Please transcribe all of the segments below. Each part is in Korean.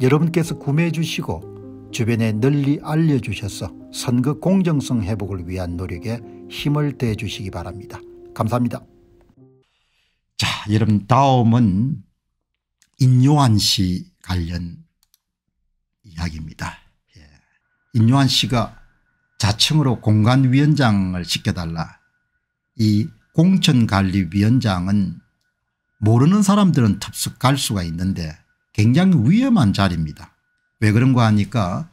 여러분께서 구매해 주시고 주변에 널리 알려주셔서 선거 공정성 회복을 위한 노력에 힘을 대해 주시기 바랍니다. 감사합니다. 자 여러분 다음은 인요한 씨 관련 이야기입니다. 예. 인요한 씨가 자청으로 공간위원장을 시켜달라. 이 공천관리위원장은 모르는 사람들은 덥석 갈 수가 있는데 굉장히 위험한 자리입니다. 왜 그런가 하니까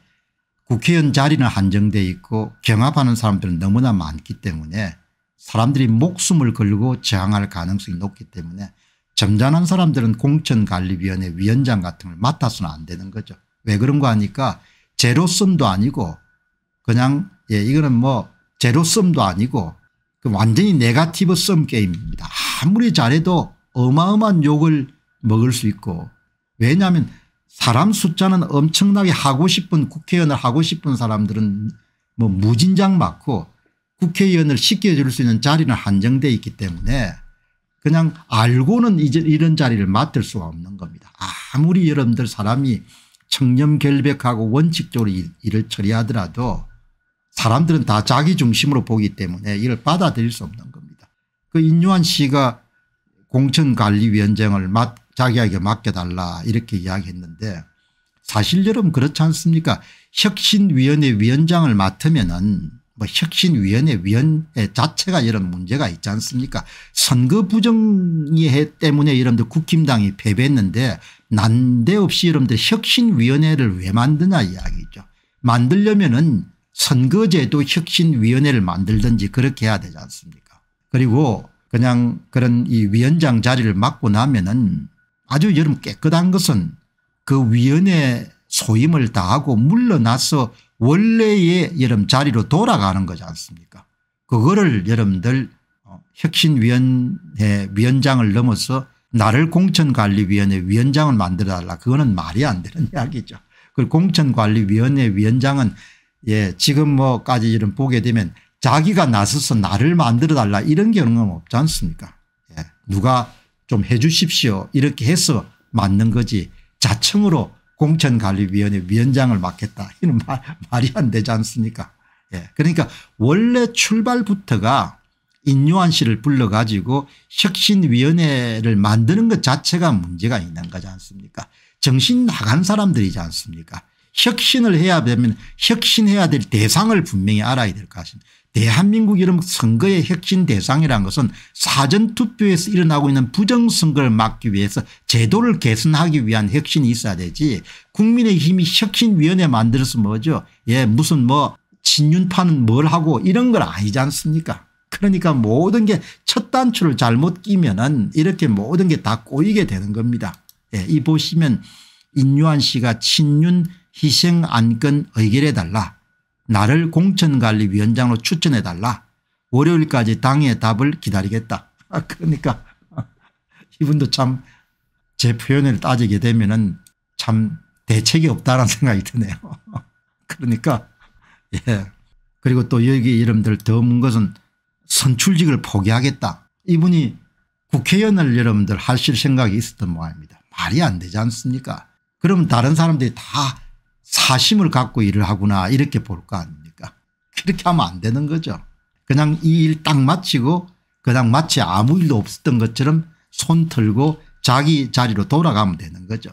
국회의원 자리는 한정돼 있고 경합하는 사람들은 너무나 많기 때문에 사람들이 목숨을 걸고 저항할 가능성이 높기 때문에 점잖은 사람들은 공천관리위원회 위원장 같은 걸 맡아서는 안 되는 거죠. 왜 그런가 하니까 제로썸도 아니고 그냥 예 이거는 뭐제로썸도 아니고 그 완전히 네가티브 썸 게임입니다. 아무리 잘해도 어마어마한 욕을 먹을 수 있고 왜냐하면 사람 숫자는 엄청나게 하고 싶은 국회의원을 하고 싶은 사람들은 뭐 무진장 많고 국회의원을 쉽게 줄수 있는 자리는 한정돼 있기 때문에 그냥 알고는 이제 이런 자리를 맡을 수가 없는 겁니다. 아무리 여러분들 사람이 청렴결백하고 원칙적으로 일을 처리하더라도 사람들은 다 자기 중심으로 보기 때문에 이를 받아들일 수 없는 겁니다. 그 인유한 씨가 공천관리위원장을 맡 자기에게 맡겨달라 이렇게 이야기했는데 사실 여러분 그렇지 않습니까 혁신위원회 위원장을 맡으면 은뭐 혁신위원회 위원회 자체가 이런 문제가 있지 않습니까 선거 부정이회 때문에 여러분들 국힘당이 패배했는데 난데없이 여러분들 혁신위원회를 왜 만드냐 이야기죠 만들려면 은 선거제도 혁신위원회를 만들든지 그렇게 해야 되지 않습니까 그리고 그냥 그런 이 위원장 자리를 맡고 나면은 아주 여러분 깨끗한 것은 그 위원회 소임을 다하고 물러나서 원래의 여름 자리로 돌아가는 거지 않습니까 그거를 여러분들 어, 혁신위원회 위원장을 넘어서 나를 공천관리위원회 위원장을 만들어 달라 그거는 말이 안 되는 이야기죠. 그 공천관리위원회 위원장은 예 지금 뭐까지 이런 보게 되면 자기가 나서서 나를 만들어 달라 이런 경우는 없지 않습니까 예 누가 좀해 주십시오 이렇게 해서 맞는 거지 자청으로 공천관리위원회 위원장을 맡겠다 이는 말, 말이 안 되지 않습니까 예. 그러니까 원래 출발부터가 인요한 씨를 불러가지고 혁신위원회를 만드는 것 자체가 문제가 있는 거지 않습니까 정신 나간 사람들이지 않습니까 혁신을 해야 되면 혁신해야 될 대상을 분명히 알아야 될 것입니다. 대한민국 이름 선거의 혁신 대상이라는 것은 사전투표에서 일어나고 있는 부정선거를 막기 위해서 제도를 개선하기 위한 혁신이 있어야 되지 국민의힘이 혁신위원회 만들어서 뭐죠 예 무슨 뭐 친윤파는 뭘 하고 이런 걸 아니지 않습니까 그러니까 모든 게 첫 단추를 잘못 끼면 은 이렇게 모든 게 다 꼬이게 되는 겁니다. 예, 이 보시면 인유한 씨가 친윤 희생 안건 의결해달라 나를 공천관리위원장으로 추천해달라. 월요일까지 당의 답을 기다리겠다. 아 그러니까 이분도 참 제 표현을 따지게 되면 은참 대책이 없다라는 생각이 드네요. 그러니까 예 그리고 또 여기 여러분들 더운 것은 선출직을 포기하겠다. 이분이 국회의원을 여러분들 하실 생각이 있었던 모양입니다. 말이 안 되지 않습니까 그럼 다른 사람들이 다 사심을 갖고 일을 하구나 이렇게 볼 거 아닙니까 그렇게 하면 안 되는 거죠. 그냥 이 일 딱 마치고 그냥 마치 아무 일도 없었던 것처럼 손 털고 자기 자리로 돌아가면 되는 거죠.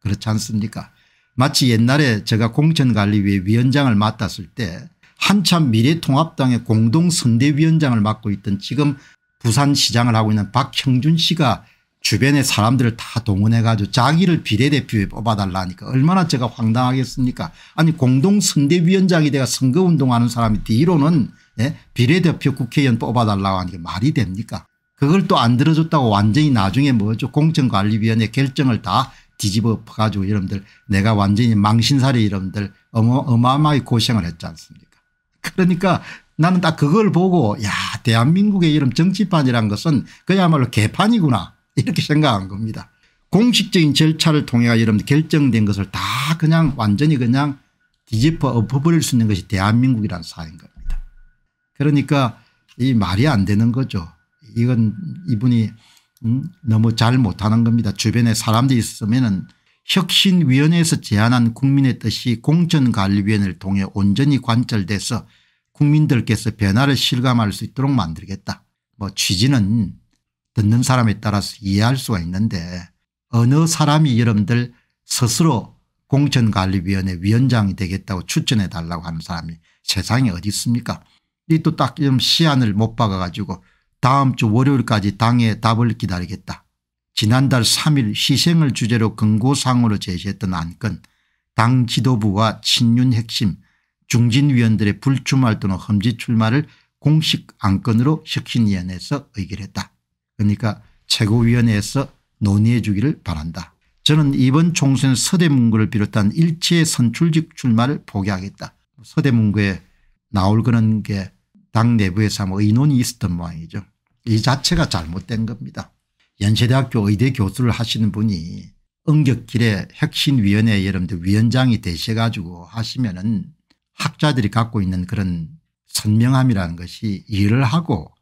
그렇지 않습니까 마치 옛날에 제가 공천관리위의 위원장을 맡았을 때 한참 미래통합당의 공동선대위원장을 맡고 있던 지금 부산시장을 하고 있는 박형준 씨가 주변의 사람들을 다 동원해가지고 자기를 비례대표에 뽑아달라니까 얼마나 제가 황당하겠습니까 아니 공동선대위원장이 내가 선거운동하는 사람이 뒤로는 예? 비례대표 국회의원 뽑아달라고 하는 게 말이 됩니까 그걸 또 안 들어줬다고 완전히 나중에 뭐죠 공정관리위원회 결정을 다 뒤집어 가지고 여러분들 내가 완전히 망신살이 여러분들 어마, 어마어마하게 고생을 했지 않습니까 그러니까 나는 딱 그걸 보고 야 대한민국의 이런 정치판이란 것은 그야말로 개판이구나 이렇게 생각한 겁니다. 공식적인 절차를 통해 여러분 결정된 것을 다 그냥 완전히 그냥 뒤집어 엎어버릴 수 있는 것이 대한민국이라는 사회인 겁니다. 그러니까 이 말이 안 되는 거죠. 이건 이분이 음 너무 잘 못하는 겁니다. 주변에 사람들이 있으면 혁신위원회에서 제안한 국민의 뜻이 공천관리위원회를 통해 온전히 관철돼서 국민들께서 변화를 실감할 수 있도록 만들겠다. 뭐 취지는 듣는 사람에 따라서 이해할 수가 있는데 어느 사람이 여러분들 스스로 공천관리위원회 위원장이 되겠다고 추천해 달라고 하는 사람이 세상에 어디 있습니까 이 또 딱좀 시안을 못 박아가지고 다음 주 월요일까지 당의 답을 기다리겠다. 지난달 3일 희생을 주제로 근고상으로 제시했던 안건 당 지도부와 친윤 핵심 중진위원들의 불출마 또는 험지 출마를 공식 안건으로 혁신위원회에서 의결했다. 그러니까 최고위원회에서 논의해 주기를 바란다. 저는 이번 총선 서대문구를 비롯한 일체의 선출직 출마를 포기하겠다. 서대문구에 나올 그런 게 당 내부에서 뭐 인원이 있었던 모양이죠. 이 자체가 잘못된 겁니다. 연세대학교 의대 교수를 하시는 분이 응격길에 혁신위원회 여러분들 위원장이 되셔 가지고 하시면 은 학자들이 갖고 있는 그런 선명함이라는 것이 일을 하고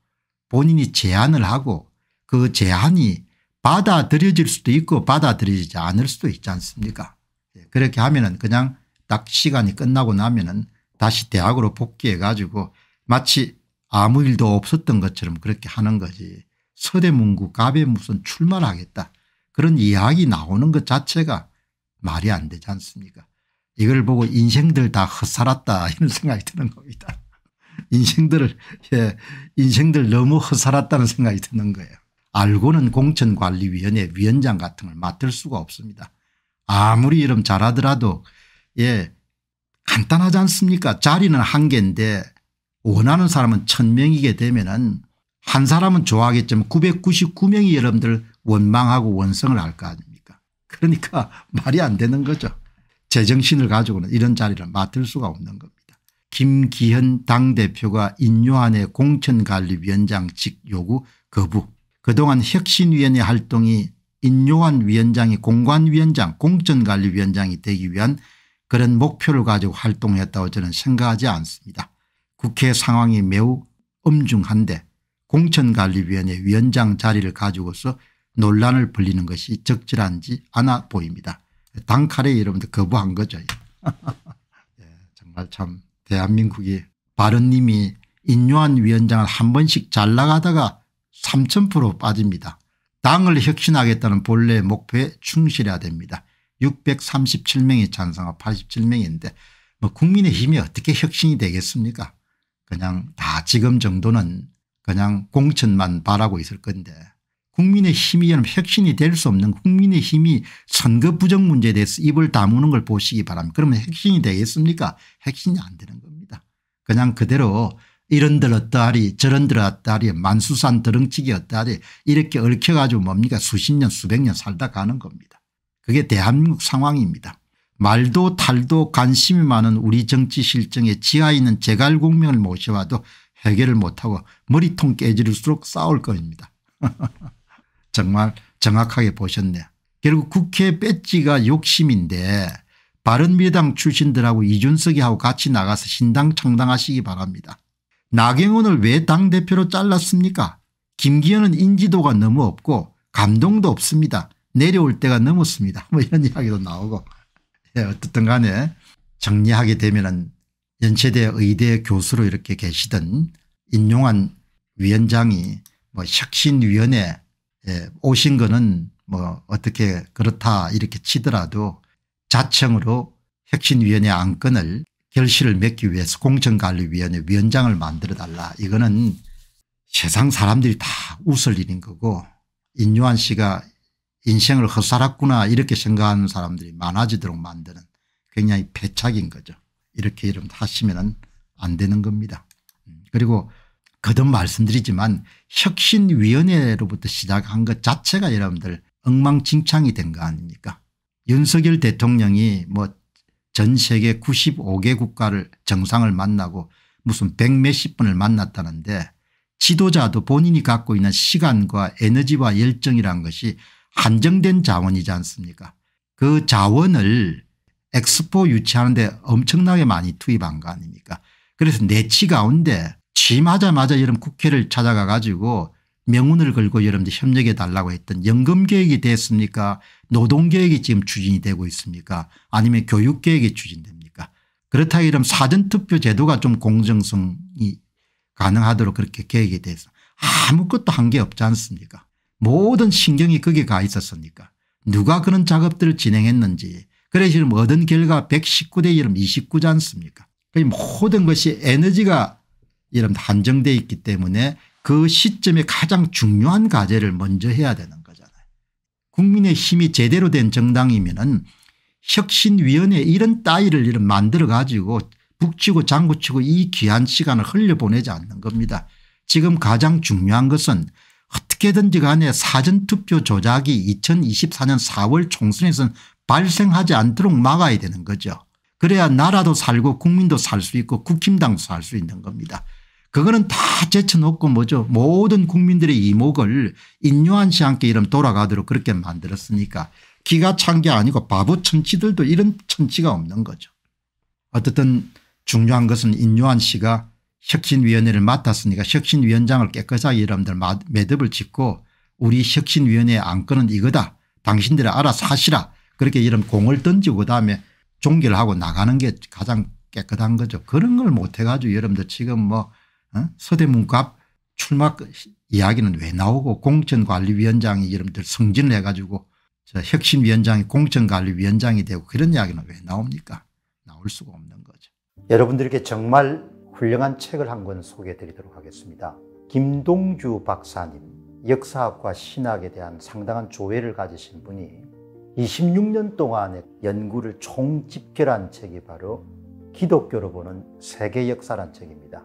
본인이 제안을 하고 그 제안이 받아들여질 수도 있고 받아들여지지 않을 수도 있지 않습니까 예, 그렇게 하면은 그냥 딱 시간이 끝나고 나면은 다시 대학으로 복귀해 가지고 마치 아무 일도 없었던 것처럼 그렇게 하는 거지 서대문구 갑에 무슨 출마를 하겠다 그런 이야기 나오는 것 자체가 말이 안 되지 않습니까 이걸 보고 인생들 다 헛살았다 이런 생각이 드는 겁니다. 인생들을 예, 인생들 너무 헛살았다는 생각이 드는 거예요. 알고는 공천관리위원회 위원장 같은 걸 맡을 수가 없습니다. 아무리 이름 잘하더라도 예 간단하지 않습니까 자리는 한 개인데 원하는 사람은 천명이게 되면 은한 사람은 좋아하겠지만 999명이 여러분들 원망하고 원성을 할 거 아닙니까 그러니까 말이 안 되는 거죠. 제정신을 가지고는 이런 자리를 맡을 수가 없는 겁니다. 김기현 당대표가 인요한의 공천관리위원장직 요구 거부 그동안 혁신위원회 활동이 인요한 위원장이 공관위원장 공천관리위원장이 되기 위한 그런 목표를 가지고 활동했다고 저는 생각하지 않습니다. 국회 상황이 매우 엄중한데 공천관리위원회 위원장 자리를 가지고서 논란을 벌리는 것이 적절한지 않아 보입니다. 단칼에 여러분들 거부한 거죠. 예, 정말 참 대한민국이 바른님이 인요한 위원장을 한 번씩 잘 나가다가 3000% 빠집니다. 당을 혁신하겠다는 본래의 목표에 충실해야 됩니다. 637명이 찬성하 87명인데 뭐 국민의힘이 어떻게 혁신이 되겠습니까 그냥 다 지금 정도는 그냥 공천만 바라고 있을 건데 국민의힘이 혁신이 될 수 없는 국민의힘이 선거 부정 문제에 대해서 입을 다무는 걸 보시기 바랍니다. 그러면 혁신이 되겠습니까 혁신이 안 되는 겁니다. 그냥 그대로 이런 들 어떠하리 저런 들 어떠하리 만수산 드렁치기 어떠하리 이렇게 얽혀가지고 뭡니까 수십 년 수백 년 살다 가는 겁니다. 그게 대한민국 상황입니다. 말도 탈도 관심이 많은 우리 정치 실정에 지하 에 있는 제갈공명을 모셔와도 해결을 못하고 머리통 깨질수록 싸울 겁니다. 정말 정확하게 보셨네요. 결국 국회 배지가 욕심인데 바른미래당 출신들하고 이준석이하고 같이 나가서 신당 창당하시기 바랍니다. 나경원을 왜 당대표로 잘랐습니까? 김기현은 인지도가 너무 없고 감동도 없습니다. 내려올 때가 넘었습니다. 뭐 이런 이야기도 나오고 예, 어떻든 간에 정리하게 되면 은연체대 의대 교수로 이렇게 계시던 인용한 위원장이 뭐 혁신위원회 에 예, 오신 거는 뭐 어떻게 그렇다 이렇게 치더라도 자청으로 혁신위원회 안건을 결실을 맺기 위해서 공천관리위원회 위원장을 만들어 달라 이거는 세상 사람들이 다 웃을 일인 거고 인유한 씨가 인생을 헛살았구나 이렇게 생각하는 사람들이 많아지도록 만드는 굉장히 패착인 거죠. 이렇게 이름 하시면 안 되는 겁니다. 음, 그리고 거듭 말씀드리지만 혁신위원회로부터 시작한 것 자체가 여러분들 엉망진창이 된 거 아닙니까 윤석열 대통령이 뭐전 세계 95개 국가를 정상을 만나고 무슨 백 몇십 분을 만났다는데 지도자도 본인이 갖고 있는 시간과 에너지와 열정이란 것이 한정된 자원이지 않습니까 그 자원을 엑스포 유치하는데 엄청나게 많이 투입한 거 아닙니까 그래서 내치 가운데 취마자마자 이런 국회를 찾아가 가지고 명운을 걸고 여러분들 협력해 달라고 했던 연금계획이 됐습니까 노동계획이 지금 추진이 되고 있습니까 아니면 교육계획이 추진됩니까 그렇다 이러면 사전투표 제도가 좀 공정성이 가능하도록 그렇게 계획이 돼서 아무것도 한 게 없지 않습니까 모든 신경이 거기에 가 있었으니까 누가 그런 작업들을 진행했는지 그래 지금 얻은 결과 119대 29지 않습니까 모든 것이 에너지가 이런 한정돼 있기 때문에 그 시점에 가장 중요한 과제를 먼저 해야 되는 거잖아요. 국민의 힘이 제대로 된 정당이면은 혁신위원회 이런 따위를 이런 만들어 가지고 북치고 장구치고 이 귀한 시간을 흘려보내지 않는 겁니다. 지금 가장 중요한 것은 어떻게든지 간에 사전투표 조작이 2024년 4월 총선에서는 발생하지 않도록 막아야 되는 거죠. 그래야 나라도 살고 국민도 살 수 있고 국힘당도 살 수 있는 겁니다. 그거는 다 제쳐놓고 뭐죠 모든 국민들의 이목을 인요한 씨 함께 이름 돌아가도록 그렇게 만들었으니까 기가 찬 게 아니고 바보 천치들도 이런 천치가 없는 거죠. 어쨌든 중요한 것은 인요한 씨가 혁신위원회를 맡았으니까 혁신위원장을 깨끗하게 여러분들 매듭을 짓고 우리 혁신위원회의 안건은 이거다 당신들이 알아서 하시라 그렇게 이런 공을 던지고 그다음에 종결하고 나가는 게 가장 깨끗한 거죠. 그런 걸 못해가지고 여러분들 지금 뭐 어? 서대문 갑 출마 그 이야기는 왜 나오고 공천관리위원장이 이름들 승진을 해가지고 혁신위원장이 공천관리위원장이 되고 그런 이야기는 왜 나옵니까? 나올 수가 없는 거죠. 여러분들께 정말 훌륭한 책을 한 권 소개해 드리도록 하겠습니다. 김동주 박사님, 역사학과 신학에 대한 상당한 조회를 가지신 분이 26년 동안의 연구를 총집결한 책이 바로 기독교로 보는 세계 역사란 책입니다.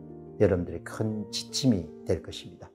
여러분들의 큰 지침이 될 것입니다.